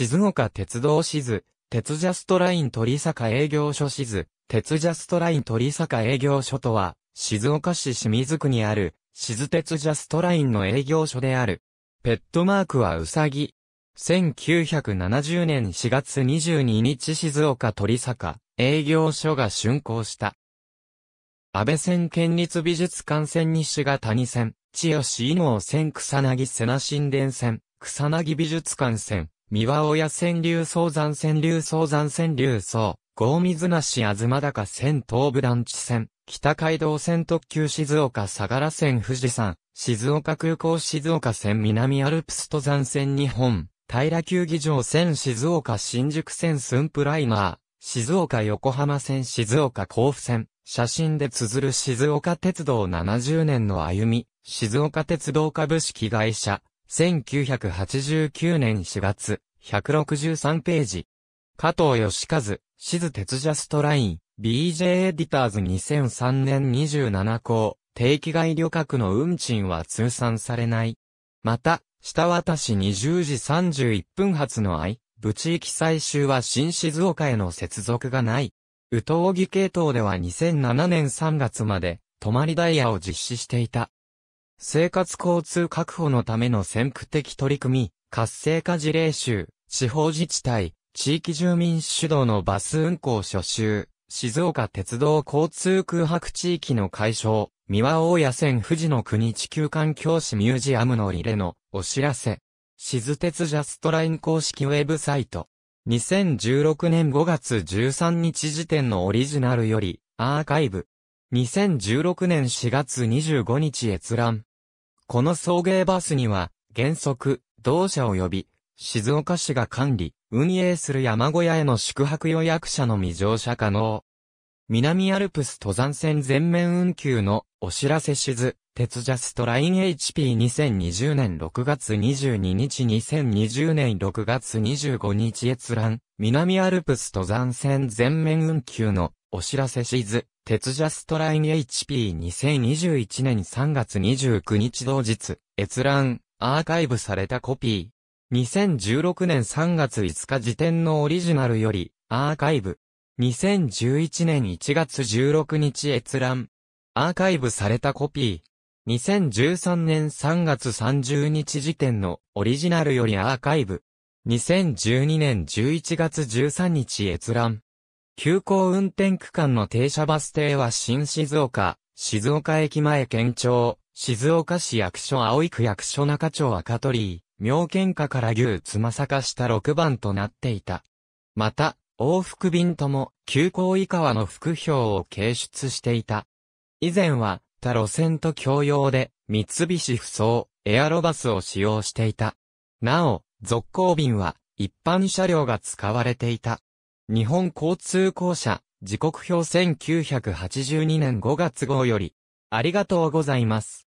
静岡鉄道支図、鉄ジャストライン鳥坂営業所支図、鉄ジャストライン鳥坂営業所とは、静岡市清水区にある、静鉄ジャストラインの営業所である。ペットマークはうさぎ。1970年4月22日静岡鳥坂、営業所が竣工した。安倍線県立美術館線西が谷線、千代市伊能線草薙瀬名神殿線、草薙美術館線、三輪親川流総山川流総山川流総、合水無し東高線東武団地線、北海道線特急静岡相良線富士山、静岡空港静岡線南アルプス登山線日本、平球技場線静岡新宿線寸プライマー、静岡横浜線静岡甲府線、写真で綴る静岡鉄道70年の歩み、静岡鉄道株式会社、1989年4月、163ページ。加藤義和、静鉄ジャストライン、BJ エディターズ2003年27校、定期外旅客の運賃は通算されない。また、下渡し20時31分発の愛部地域最終は新静岡への接続がない。宇東木系統では2007年3月まで、泊まりダイヤを実施していた。生活交通確保のための先駆的取り組み、活性化事例集、地方自治体、地域住民主導のバス運行所週、静岡鉄道交通空白地域の解消、三輪大谷線富士の国地球環境史ミュージアムのリレのお知らせ。静鉄ジャストライン公式ウェブサイト。2016年5月13日時点のオリジナルより、アーカイブ。2016年4月25日閲覧。この送迎バスには、原則、同社及び、静岡市が管理、運営する山小屋への宿泊予約者の未乗車可能。南アルプス登山線全面運休のお知らせしず、鉄ジャストライン HP2020 年6月22日2020年6月25日閲覧、南アルプス登山線全面運休のお知らせしず、鉄ジャストライン HP2021 年3月29日同日、閲覧、アーカイブされたコピー。2016年3月5日時点のオリジナルより、アーカイブ。2011年1月16日閲覧。アーカイブされたコピー。2013年3月30日時点のオリジナルよりアーカイブ。2012年11月13日閲覧。急行運転区間の停車バス停は新静岡、静岡駅前県庁、静岡市役所青井区役所中町赤鳥居。妙見下から牛つまさかした6番となっていた。また、往復便とも、急行以下はの副票を掲出していた。以前は、他路線と共用で、三菱不走、エアロバスを使用していた。なお、続行便は、一般車両が使われていた。日本交通公社、時刻表1982年5月号より、ありがとうございます。